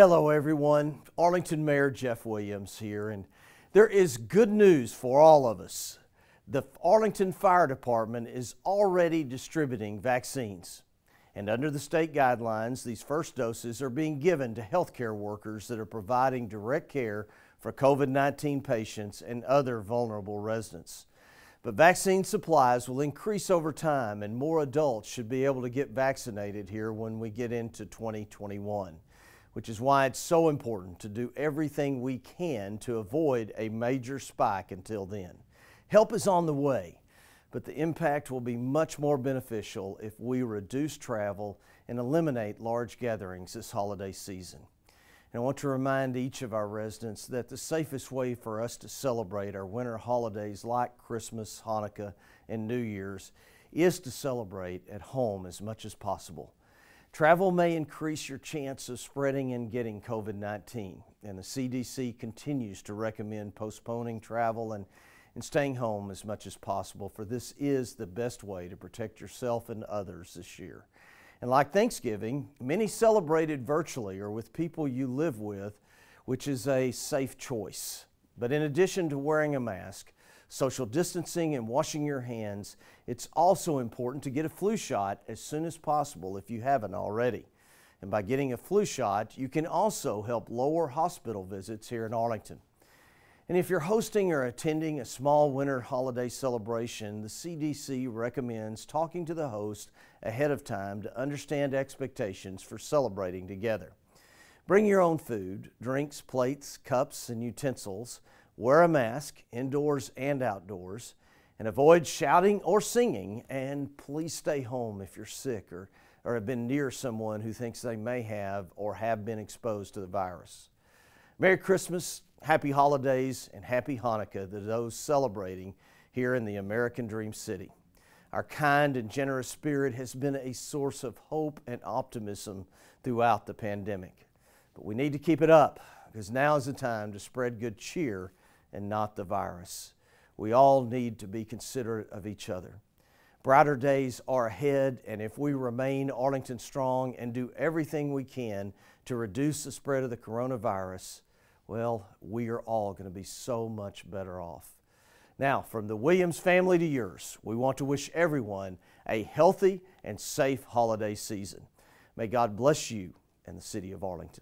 Hello, everyone. Arlington Mayor Jeff Williams here, and there is good news for all of us. The Arlington Fire Department is already distributing vaccines. And under the state guidelines, these first doses are being given to healthcare workers that are providing direct care for COVID 19 patients and other vulnerable residents. But vaccine supplies will increase over time, and more adults should be able to get vaccinated here when we get into 2021 which is why it's so important to do everything we can to avoid a major spike until then. Help is on the way, but the impact will be much more beneficial if we reduce travel and eliminate large gatherings this holiday season. And I want to remind each of our residents that the safest way for us to celebrate our winter holidays like Christmas, Hanukkah, and New Year's is to celebrate at home as much as possible. Travel may increase your chance of spreading and getting COVID 19, and the CDC continues to recommend postponing travel and, and staying home as much as possible, for this is the best way to protect yourself and others this year. And like Thanksgiving, many celebrated virtually or with people you live with, which is a safe choice. But in addition to wearing a mask, social distancing and washing your hands, it's also important to get a flu shot as soon as possible if you haven't already. And by getting a flu shot, you can also help lower hospital visits here in Arlington. And if you're hosting or attending a small winter holiday celebration, the CDC recommends talking to the host ahead of time to understand expectations for celebrating together. Bring your own food, drinks, plates, cups, and utensils. Wear a mask indoors and outdoors, and avoid shouting or singing. And please stay home if you're sick or, or have been near someone who thinks they may have or have been exposed to the virus. Merry Christmas, happy holidays, and happy Hanukkah to those celebrating here in the American Dream City. Our kind and generous spirit has been a source of hope and optimism throughout the pandemic. But we need to keep it up because now is the time to spread good cheer and not the virus. We all need to be considerate of each other. Brighter days are ahead, and if we remain Arlington strong and do everything we can to reduce the spread of the coronavirus, well, we are all going to be so much better off. Now, from the Williams family to yours, we want to wish everyone a healthy and safe holiday season. May God bless you and the city of Arlington.